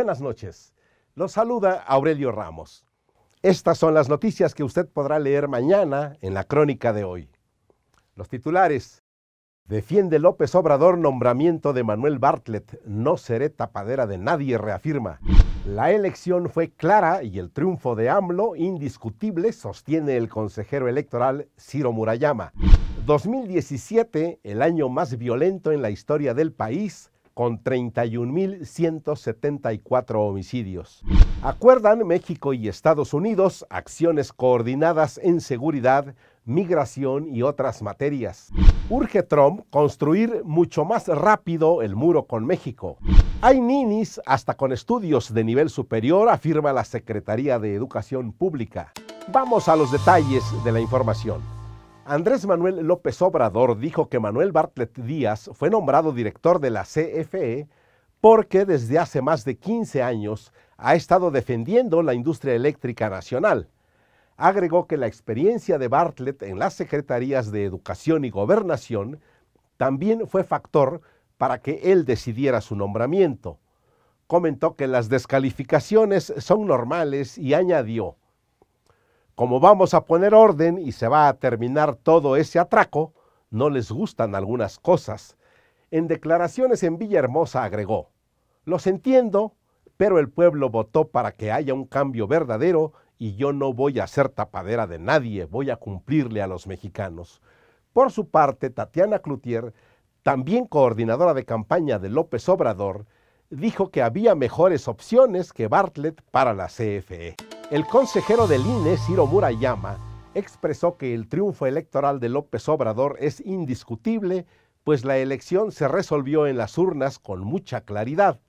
Buenas noches. Los saluda Aurelio Ramos. Estas son las noticias que usted podrá leer mañana en la crónica de hoy. Los titulares. Defiende López Obrador nombramiento de Manuel Bartlett. No seré tapadera de nadie, reafirma. La elección fue clara y el triunfo de AMLO indiscutible, sostiene el consejero electoral Ciro Murayama. 2017, el año más violento en la historia del país, con 31.174 homicidios. Acuerdan México y Estados Unidos acciones coordinadas en seguridad, migración y otras materias. Urge Trump construir mucho más rápido el muro con México. Hay ninis hasta con estudios de nivel superior, afirma la Secretaría de Educación Pública. Vamos a los detalles de la información. Andrés Manuel López Obrador dijo que Manuel Bartlett Díaz fue nombrado director de la CFE porque desde hace más de 15 años ha estado defendiendo la industria eléctrica nacional. Agregó que la experiencia de Bartlett en las secretarías de Educación y Gobernación también fue factor para que él decidiera su nombramiento. Comentó que las descalificaciones son normales y añadió, como vamos a poner orden y se va a terminar todo ese atraco, no les gustan algunas cosas. En declaraciones en Villahermosa agregó, los entiendo, pero el pueblo votó para que haya un cambio verdadero y yo no voy a ser tapadera de nadie, voy a cumplirle a los mexicanos. Por su parte, Tatiana Clutier, también coordinadora de campaña de López Obrador, dijo que había mejores opciones que Bartlett para la CFE. El consejero del INE, Ciro Murayama, expresó que el triunfo electoral de López Obrador es indiscutible, pues la elección se resolvió en las urnas con mucha claridad.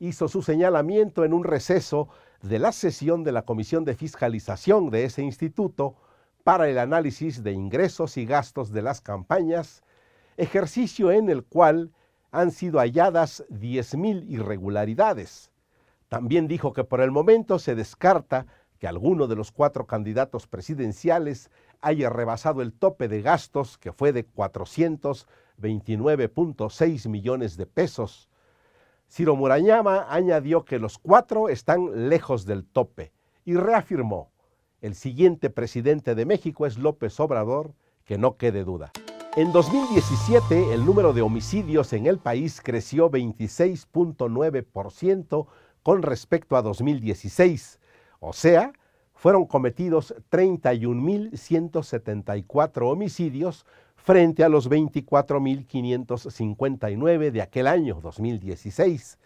Hizo su señalamiento en un receso de la sesión de la Comisión de Fiscalización de ese instituto para el análisis de ingresos y gastos de las campañas, ejercicio en el cual han sido halladas 10.000 irregularidades. También dijo que por el momento se descarta que alguno de los cuatro candidatos presidenciales haya rebasado el tope de gastos que fue de 429.6 millones de pesos. Ciro Murañama añadió que los cuatro están lejos del tope y reafirmó, el siguiente presidente de México es López Obrador, que no quede duda. En 2017, el número de homicidios en el país creció 26.9% con respecto a 2016, o sea, fueron cometidos 31.174 homicidios frente a los 24.559 de aquel año 2016.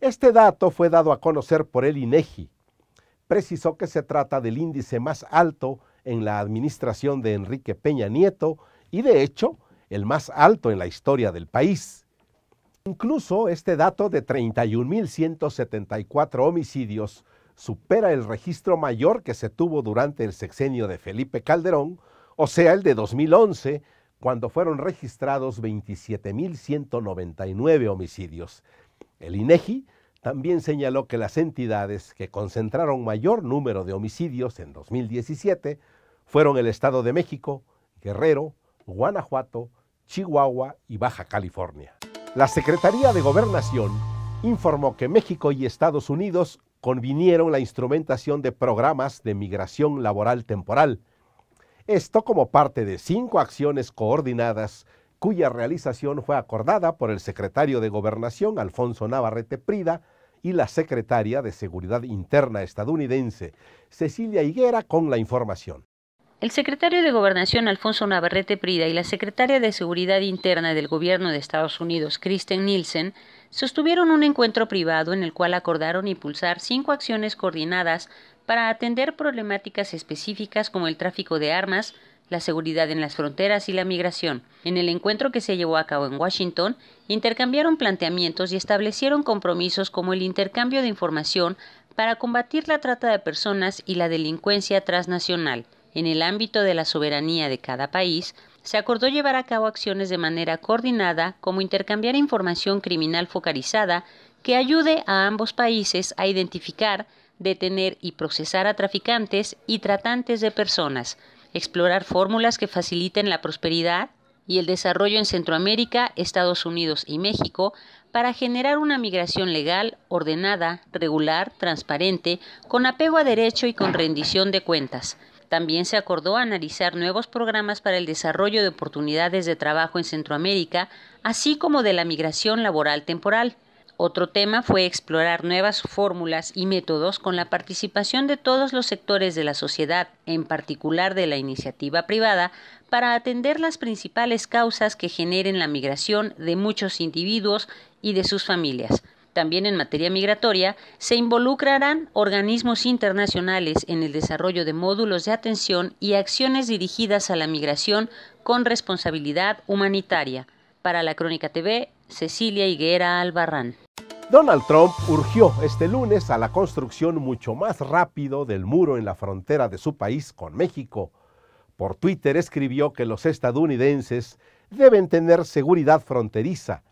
Este dato fue dado a conocer por el INEGI. E Precisó que se trata del índice más alto en la administración de Enrique Peña Nieto y de hecho el más alto en la historia del país. Incluso este dato de 31.174 homicidios supera el registro mayor que se tuvo durante el sexenio de Felipe Calderón, o sea, el de 2011, cuando fueron registrados 27.199 homicidios. El INEGI e también señaló que las entidades que concentraron mayor número de homicidios en 2017 fueron el Estado de México, Guerrero, Guanajuato, Chihuahua y Baja California. La Secretaría de Gobernación informó que México y Estados Unidos convinieron la instrumentación de programas de migración laboral temporal. Esto como parte de cinco acciones coordinadas cuya realización fue acordada por el secretario de Gobernación, Alfonso Navarrete Prida, y la secretaria de Seguridad Interna estadounidense, Cecilia Higuera, con la información. El secretario de Gobernación Alfonso Navarrete Prida y la secretaria de Seguridad Interna del Gobierno de Estados Unidos, Kristen Nielsen, sostuvieron un encuentro privado en el cual acordaron impulsar cinco acciones coordinadas para atender problemáticas específicas como el tráfico de armas, la seguridad en las fronteras y la migración. En el encuentro que se llevó a cabo en Washington, intercambiaron planteamientos y establecieron compromisos como el intercambio de información para combatir la trata de personas y la delincuencia transnacional. En el ámbito de la soberanía de cada país, se acordó llevar a cabo acciones de manera coordinada, como intercambiar información criminal focalizada que ayude a ambos países a identificar, detener y procesar a traficantes y tratantes de personas, explorar fórmulas que faciliten la prosperidad y el desarrollo en Centroamérica, Estados Unidos y México para generar una migración legal, ordenada, regular, transparente, con apego a derecho y con rendición de cuentas. También se acordó analizar nuevos programas para el desarrollo de oportunidades de trabajo en Centroamérica, así como de la migración laboral temporal. Otro tema fue explorar nuevas fórmulas y métodos con la participación de todos los sectores de la sociedad, en particular de la iniciativa privada, para atender las principales causas que generen la migración de muchos individuos y de sus familias. También en materia migratoria, se involucrarán organismos internacionales en el desarrollo de módulos de atención y acciones dirigidas a la migración con responsabilidad humanitaria. Para la Crónica TV, Cecilia Higuera Albarrán. Donald Trump urgió este lunes a la construcción mucho más rápido del muro en la frontera de su país con México. Por Twitter escribió que los estadounidenses deben tener seguridad fronteriza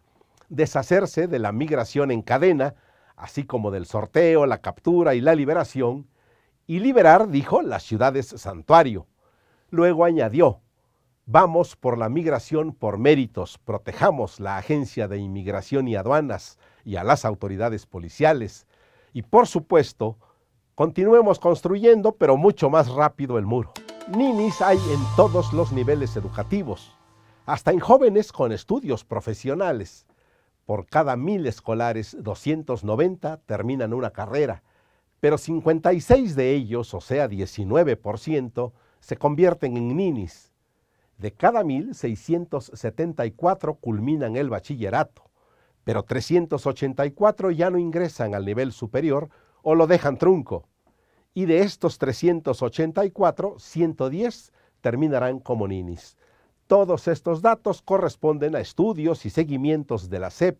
deshacerse de la migración en cadena, así como del sorteo, la captura y la liberación, y liberar, dijo, las ciudades santuario. Luego añadió, vamos por la migración por méritos, protejamos la Agencia de Inmigración y Aduanas y a las autoridades policiales, y por supuesto, continuemos construyendo, pero mucho más rápido el muro. Ninis hay en todos los niveles educativos, hasta en jóvenes con estudios profesionales. Por cada mil escolares, 290 terminan una carrera, pero 56 de ellos, o sea 19%, se convierten en ninis. De cada mil, 674 culminan el bachillerato, pero 384 ya no ingresan al nivel superior o lo dejan trunco. Y de estos 384, 110 terminarán como ninis. Todos estos datos corresponden a estudios y seguimientos de la SEP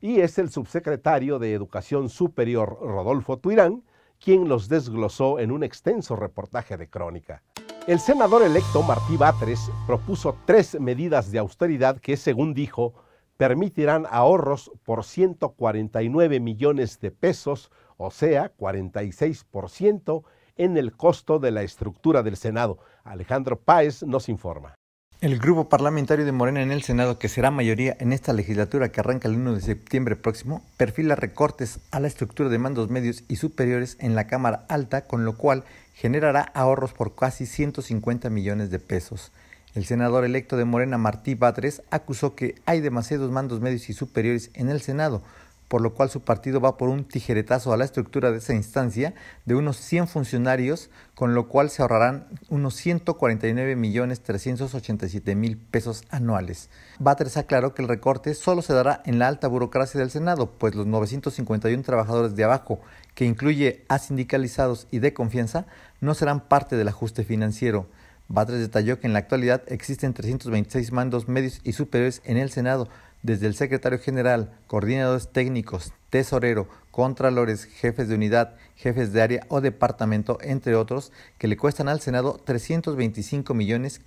y es el subsecretario de Educación Superior Rodolfo Tuirán quien los desglosó en un extenso reportaje de crónica. El senador electo Martí Batres propuso tres medidas de austeridad que, según dijo, permitirán ahorros por 149 millones de pesos, o sea, 46% en el costo de la estructura del Senado. Alejandro Páez nos informa. El grupo parlamentario de Morena en el Senado, que será mayoría en esta legislatura que arranca el 1 de septiembre próximo, perfila recortes a la estructura de mandos medios y superiores en la Cámara Alta, con lo cual generará ahorros por casi 150 millones de pesos. El senador electo de Morena, Martí Batres, acusó que hay demasiados mandos medios y superiores en el Senado, por lo cual su partido va por un tijeretazo a la estructura de esa instancia de unos 100 funcionarios, con lo cual se ahorrarán unos 149 millones 387 mil pesos anuales. Batres aclaró que el recorte solo se dará en la alta burocracia del Senado, pues los 951 trabajadores de abajo, que incluye a sindicalizados y de confianza, no serán parte del ajuste financiero. Batres detalló que en la actualidad existen 326 mandos medios y superiores en el Senado, desde el secretario general, coordinadores técnicos, tesorero, contralores, jefes de unidad, jefes de área o departamento, entre otros, que le cuestan al Senado 325 millones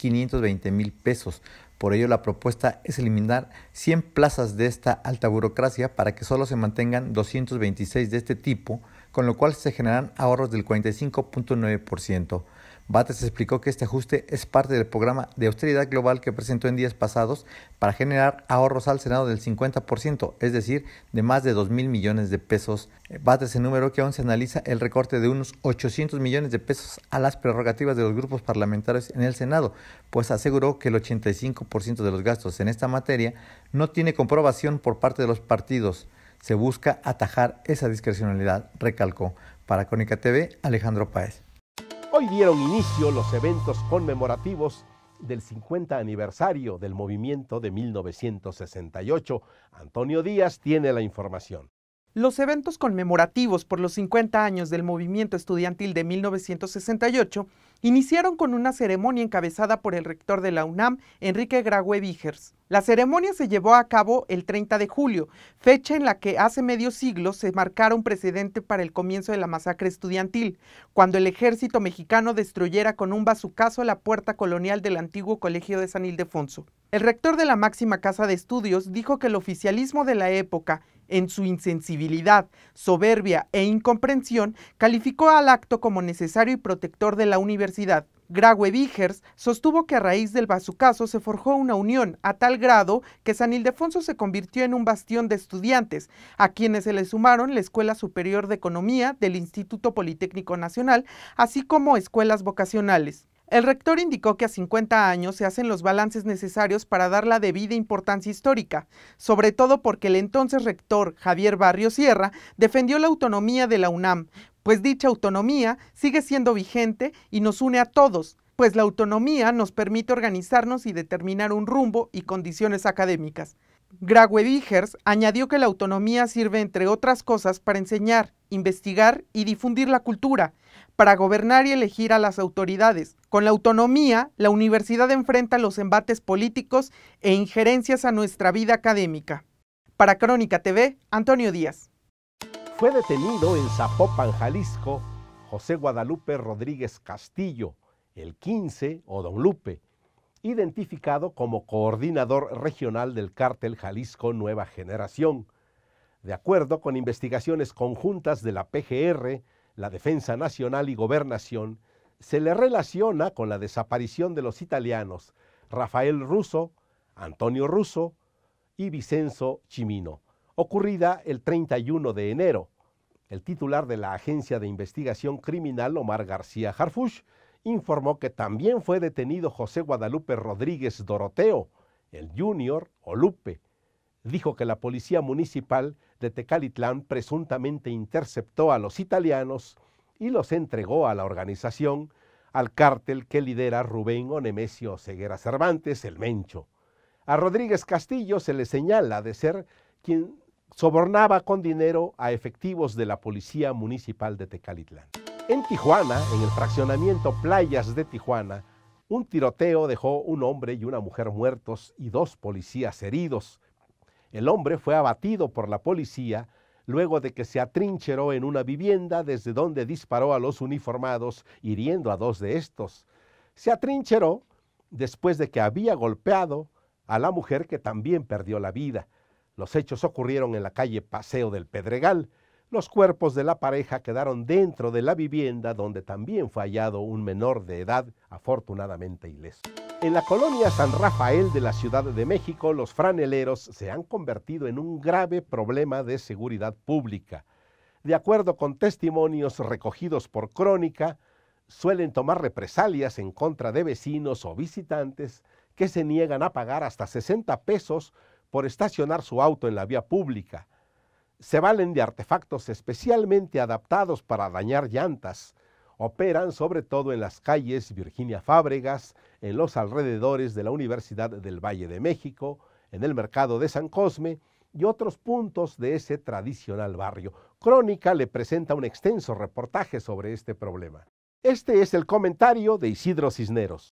mil pesos. Por ello, la propuesta es eliminar 100 plazas de esta alta burocracia para que solo se mantengan 226 de este tipo, con lo cual se generarán ahorros del 45.9%. Bates explicó que este ajuste es parte del programa de austeridad global que presentó en días pasados para generar ahorros al Senado del 50%, es decir, de más de 2 mil millones de pesos. Bates enumeró que aún se analiza el recorte de unos 800 millones de pesos a las prerrogativas de los grupos parlamentarios en el Senado, pues aseguró que el 85% de los gastos en esta materia no tiene comprobación por parte de los partidos. Se busca atajar esa discrecionalidad, recalcó. Para Cónica TV, Alejandro Páez. Hoy dieron inicio los eventos conmemorativos del 50 aniversario del movimiento de 1968. Antonio Díaz tiene la información. Los eventos conmemorativos por los 50 años del movimiento estudiantil de 1968 iniciaron con una ceremonia encabezada por el rector de la UNAM, Enrique Graue Vigers. La ceremonia se llevó a cabo el 30 de julio, fecha en la que hace medio siglo se marcara un precedente para el comienzo de la masacre estudiantil, cuando el ejército mexicano destruyera con un bazucazo la puerta colonial del antiguo colegio de San Ildefonso. El rector de la máxima casa de estudios dijo que el oficialismo de la época en su insensibilidad, soberbia e incomprensión, calificó al acto como necesario y protector de la universidad. Graue Vigers sostuvo que a raíz del bazucazo se forjó una unión a tal grado que San Ildefonso se convirtió en un bastión de estudiantes, a quienes se le sumaron la Escuela Superior de Economía del Instituto Politécnico Nacional, así como escuelas vocacionales. El rector indicó que a 50 años se hacen los balances necesarios para dar la debida importancia histórica, sobre todo porque el entonces rector Javier Barrio Sierra defendió la autonomía de la UNAM, pues dicha autonomía sigue siendo vigente y nos une a todos, pues la autonomía nos permite organizarnos y determinar un rumbo y condiciones académicas. Graue añadió que la autonomía sirve, entre otras cosas, para enseñar, investigar y difundir la cultura, para gobernar y elegir a las autoridades. Con la autonomía, la universidad enfrenta los embates políticos e injerencias a nuestra vida académica. Para Crónica TV, Antonio Díaz. Fue detenido en Zapopan, Jalisco, José Guadalupe Rodríguez Castillo, el 15 o Don Lupe, identificado como coordinador regional del cártel Jalisco Nueva Generación. De acuerdo con investigaciones conjuntas de la PGR, la defensa nacional y gobernación, se le relaciona con la desaparición de los italianos Rafael Russo, Antonio Russo y Vicenzo Chimino, ocurrida el 31 de enero. El titular de la Agencia de Investigación Criminal, Omar García Jarfush informó que también fue detenido José Guadalupe Rodríguez Doroteo, el junior o Lupe. Dijo que la policía municipal de Tecalitlán presuntamente interceptó a los italianos y los entregó a la organización, al cártel que lidera Rubén Onemesio Ceguera Cervantes, el Mencho. A Rodríguez Castillo se le señala de ser quien sobornaba con dinero a efectivos de la Policía Municipal de Tecalitlán. En Tijuana, en el fraccionamiento Playas de Tijuana, un tiroteo dejó un hombre y una mujer muertos y dos policías heridos. El hombre fue abatido por la policía luego de que se atrincheró en una vivienda desde donde disparó a los uniformados, hiriendo a dos de estos. Se atrincheró después de que había golpeado a la mujer que también perdió la vida. Los hechos ocurrieron en la calle Paseo del Pedregal. Los cuerpos de la pareja quedaron dentro de la vivienda donde también fue hallado un menor de edad, afortunadamente ileso. En la colonia San Rafael de la Ciudad de México, los franeleros se han convertido en un grave problema de seguridad pública. De acuerdo con testimonios recogidos por Crónica, suelen tomar represalias en contra de vecinos o visitantes que se niegan a pagar hasta 60 pesos por estacionar su auto en la vía pública. Se valen de artefactos especialmente adaptados para dañar llantas, operan sobre todo en las calles Virginia Fábregas, en los alrededores de la Universidad del Valle de México, en el mercado de San Cosme y otros puntos de ese tradicional barrio. Crónica le presenta un extenso reportaje sobre este problema. Este es el comentario de Isidro Cisneros.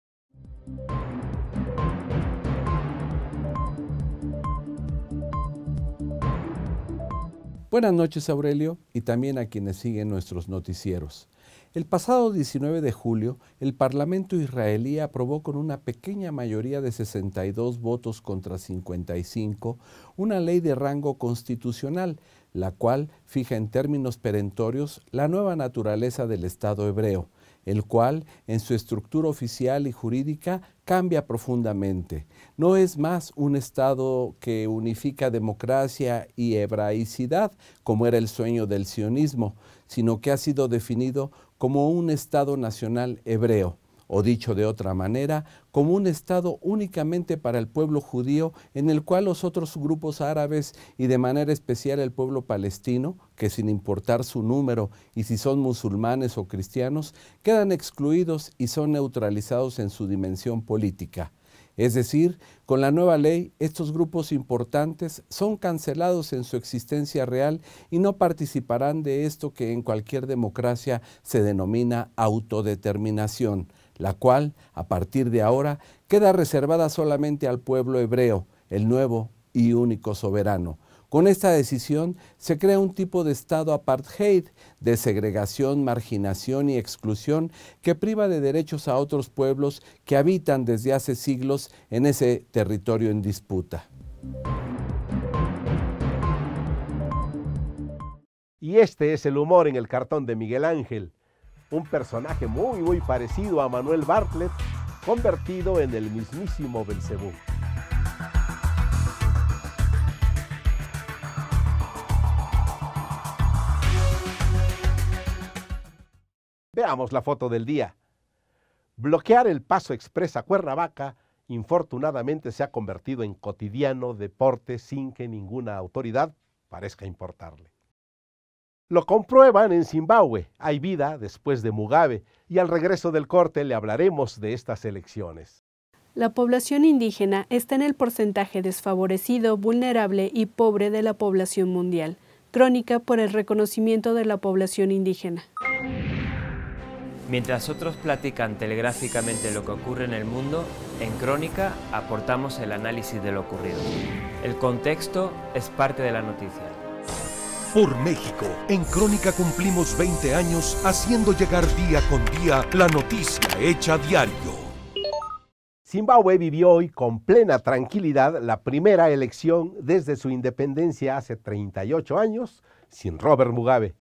Buenas noches Aurelio y también a quienes siguen nuestros noticieros. El pasado 19 de julio, el Parlamento israelí aprobó con una pequeña mayoría de 62 votos contra 55 una ley de rango constitucional, la cual fija en términos perentorios la nueva naturaleza del Estado hebreo, el cual en su estructura oficial y jurídica cambia profundamente. No es más un Estado que unifica democracia y hebraicidad, como era el sueño del sionismo, sino que ha sido definido como un Estado nacional hebreo, o dicho de otra manera, como un Estado únicamente para el pueblo judío en el cual los otros grupos árabes y de manera especial el pueblo palestino, que sin importar su número y si son musulmanes o cristianos, quedan excluidos y son neutralizados en su dimensión política. Es decir, con la nueva ley, estos grupos importantes son cancelados en su existencia real y no participarán de esto que en cualquier democracia se denomina autodeterminación, la cual, a partir de ahora, queda reservada solamente al pueblo hebreo, el nuevo y único soberano. Con esta decisión se crea un tipo de Estado apartheid, de segregación, marginación y exclusión que priva de derechos a otros pueblos que habitan desde hace siglos en ese territorio en disputa. Y este es el humor en el cartón de Miguel Ángel, un personaje muy muy parecido a Manuel Bartlett, convertido en el mismísimo Belcebú. la foto del día. Bloquear el paso expresa a Cuernavaca infortunadamente se ha convertido en cotidiano deporte sin que ninguna autoridad parezca importarle. Lo comprueban en Zimbabue, hay vida después de Mugabe y al regreso del corte le hablaremos de estas elecciones. La población indígena está en el porcentaje desfavorecido, vulnerable y pobre de la población mundial. Crónica por el reconocimiento de la población indígena. Mientras otros platican telegráficamente lo que ocurre en el mundo, en Crónica aportamos el análisis de lo ocurrido. El contexto es parte de la noticia. Por México, en Crónica cumplimos 20 años haciendo llegar día con día la noticia hecha diario. Zimbabue vivió hoy con plena tranquilidad la primera elección desde su independencia hace 38 años sin Robert Mugabe.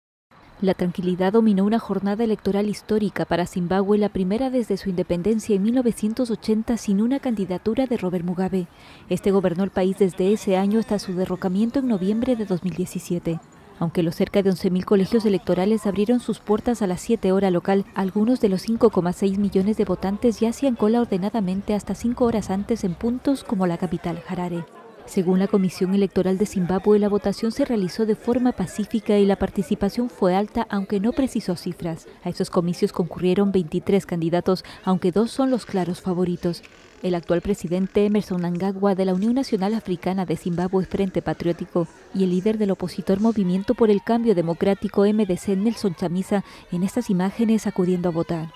La tranquilidad dominó una jornada electoral histórica para Zimbabue, la primera desde su independencia en 1980 sin una candidatura de Robert Mugabe. Este gobernó el país desde ese año hasta su derrocamiento en noviembre de 2017. Aunque los cerca de 11.000 colegios electorales abrieron sus puertas a las 7 horas local, algunos de los 5,6 millones de votantes ya hacían cola ordenadamente hasta 5 horas antes en puntos como la capital Harare. Según la Comisión Electoral de Zimbabue, la votación se realizó de forma pacífica y la participación fue alta, aunque no precisó cifras. A esos comicios concurrieron 23 candidatos, aunque dos son los claros favoritos. El actual presidente Emerson Nangagwa de la Unión Nacional Africana de Zimbabue Frente Patriótico y el líder del opositor Movimiento por el Cambio Democrático MDC Nelson Chamisa en estas imágenes acudiendo a votar.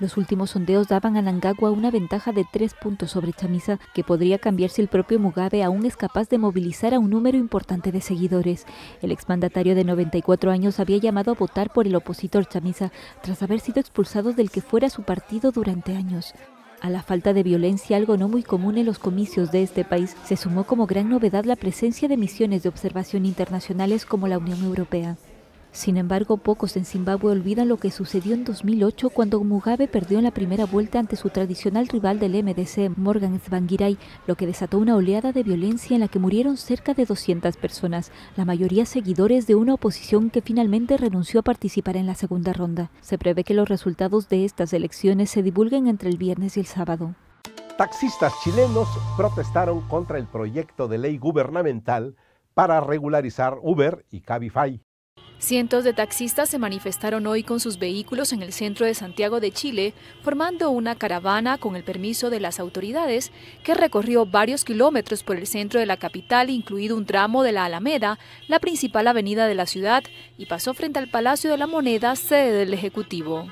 Los últimos sondeos daban a Nangagua una ventaja de tres puntos sobre Chamisa, que podría cambiar si el propio Mugabe aún es capaz de movilizar a un número importante de seguidores. El exmandatario de 94 años había llamado a votar por el opositor Chamisa tras haber sido expulsado del que fuera su partido durante años. A la falta de violencia, algo no muy común en los comicios de este país, se sumó como gran novedad la presencia de misiones de observación internacionales como la Unión Europea. Sin embargo, pocos en Zimbabue olvidan lo que sucedió en 2008 cuando Mugabe perdió en la primera vuelta ante su tradicional rival del MDC, Morgan Tsvangirai, lo que desató una oleada de violencia en la que murieron cerca de 200 personas, la mayoría seguidores de una oposición que finalmente renunció a participar en la segunda ronda. Se prevé que los resultados de estas elecciones se divulguen entre el viernes y el sábado. Taxistas chilenos protestaron contra el proyecto de ley gubernamental para regularizar Uber y Cabify. Cientos de taxistas se manifestaron hoy con sus vehículos en el centro de Santiago de Chile, formando una caravana con el permiso de las autoridades que recorrió varios kilómetros por el centro de la capital, incluido un tramo de la Alameda, la principal avenida de la ciudad, y pasó frente al Palacio de la Moneda, sede del Ejecutivo.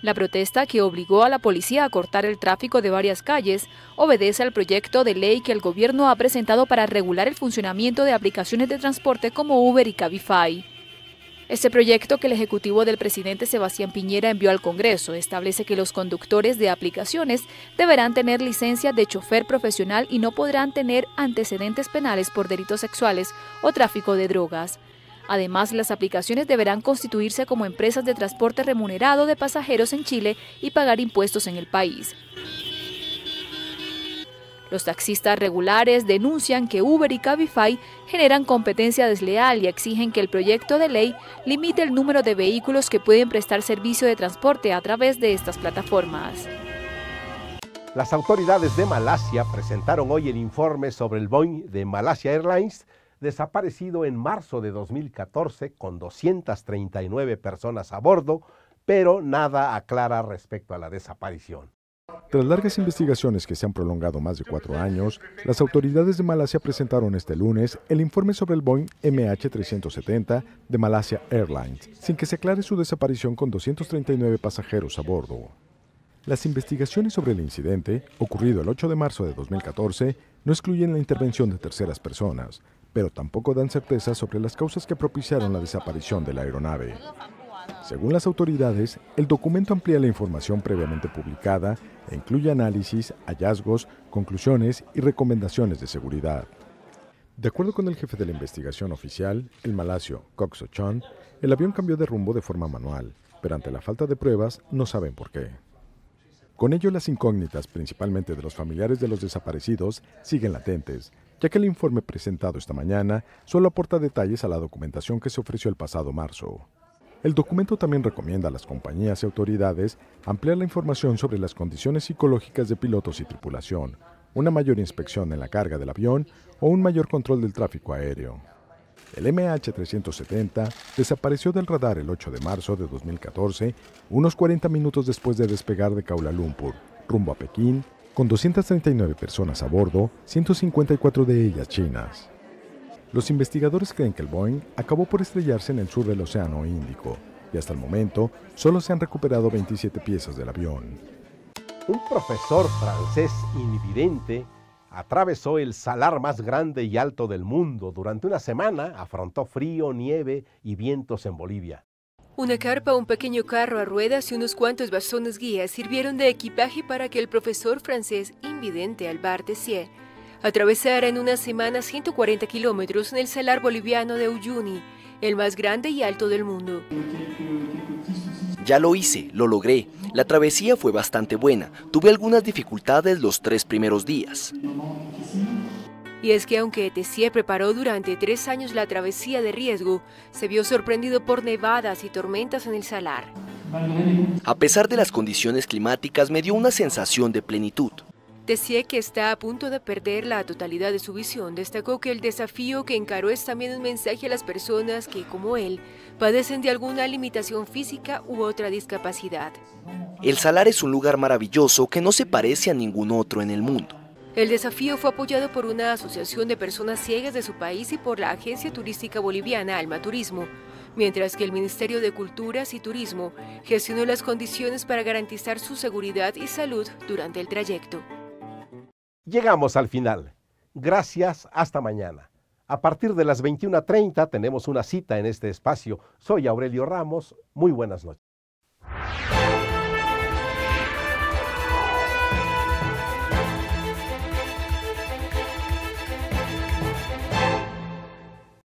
La protesta que obligó a la policía a cortar el tráfico de varias calles obedece al proyecto de ley que el gobierno ha presentado para regular el funcionamiento de aplicaciones de transporte como Uber y Cabify. Este proyecto que el Ejecutivo del presidente Sebastián Piñera envió al Congreso establece que los conductores de aplicaciones deberán tener licencia de chofer profesional y no podrán tener antecedentes penales por delitos sexuales o tráfico de drogas. Además, las aplicaciones deberán constituirse como empresas de transporte remunerado de pasajeros en Chile y pagar impuestos en el país. Los taxistas regulares denuncian que Uber y Cabify generan competencia desleal y exigen que el proyecto de ley limite el número de vehículos que pueden prestar servicio de transporte a través de estas plataformas. Las autoridades de Malasia presentaron hoy el informe sobre el Boeing de Malasia Airlines desaparecido en marzo de 2014 con 239 personas a bordo, pero nada aclara respecto a la desaparición. Tras largas investigaciones que se han prolongado más de cuatro años, las autoridades de Malasia presentaron este lunes el informe sobre el Boeing MH370 de Malasia Airlines, sin que se aclare su desaparición con 239 pasajeros a bordo. Las investigaciones sobre el incidente, ocurrido el 8 de marzo de 2014, no excluyen la intervención de terceras personas, pero tampoco dan certeza sobre las causas que propiciaron la desaparición de la aeronave. Según las autoridades, el documento amplía la información previamente publicada e incluye análisis, hallazgos, conclusiones y recomendaciones de seguridad. De acuerdo con el jefe de la investigación oficial, el malasio Coxo el avión cambió de rumbo de forma manual, pero ante la falta de pruebas no saben por qué. Con ello, las incógnitas, principalmente de los familiares de los desaparecidos, siguen latentes, ya que el informe presentado esta mañana solo aporta detalles a la documentación que se ofreció el pasado marzo. El documento también recomienda a las compañías y autoridades ampliar la información sobre las condiciones psicológicas de pilotos y tripulación, una mayor inspección en la carga del avión o un mayor control del tráfico aéreo. El MH370 desapareció del radar el 8 de marzo de 2014, unos 40 minutos después de despegar de Kuala Lumpur, rumbo a Pekín, con 239 personas a bordo, 154 de ellas chinas. Los investigadores creen que el Boeing acabó por estrellarse en el sur del Océano Índico y hasta el momento solo se han recuperado 27 piezas del avión. Un profesor francés invidente atravesó el salar más grande y alto del mundo. Durante una semana afrontó frío, nieve y vientos en Bolivia. Una carpa, un pequeño carro a ruedas y unos cuantos bastones guías sirvieron de equipaje para que el profesor francés invidente Albert Sier, atravesara en una semana 140 kilómetros en el salar boliviano de Uyuni, el más grande y alto del mundo. Ya lo hice, lo logré. La travesía fue bastante buena. Tuve algunas dificultades los tres primeros días. Y es que aunque Tessier preparó durante tres años la travesía de riesgo, se vio sorprendido por nevadas y tormentas en el salar. A pesar de las condiciones climáticas, me dio una sensación de plenitud. Tessier, que está a punto de perder la totalidad de su visión, destacó que el desafío que encaró es también un mensaje a las personas que, como él, padecen de alguna limitación física u otra discapacidad. El salar es un lugar maravilloso que no se parece a ningún otro en el mundo. El desafío fue apoyado por una asociación de personas ciegas de su país y por la agencia turística boliviana Alma Turismo, mientras que el Ministerio de Culturas y Turismo gestionó las condiciones para garantizar su seguridad y salud durante el trayecto. Llegamos al final. Gracias, hasta mañana. A partir de las 21.30 tenemos una cita en este espacio. Soy Aurelio Ramos, muy buenas noches.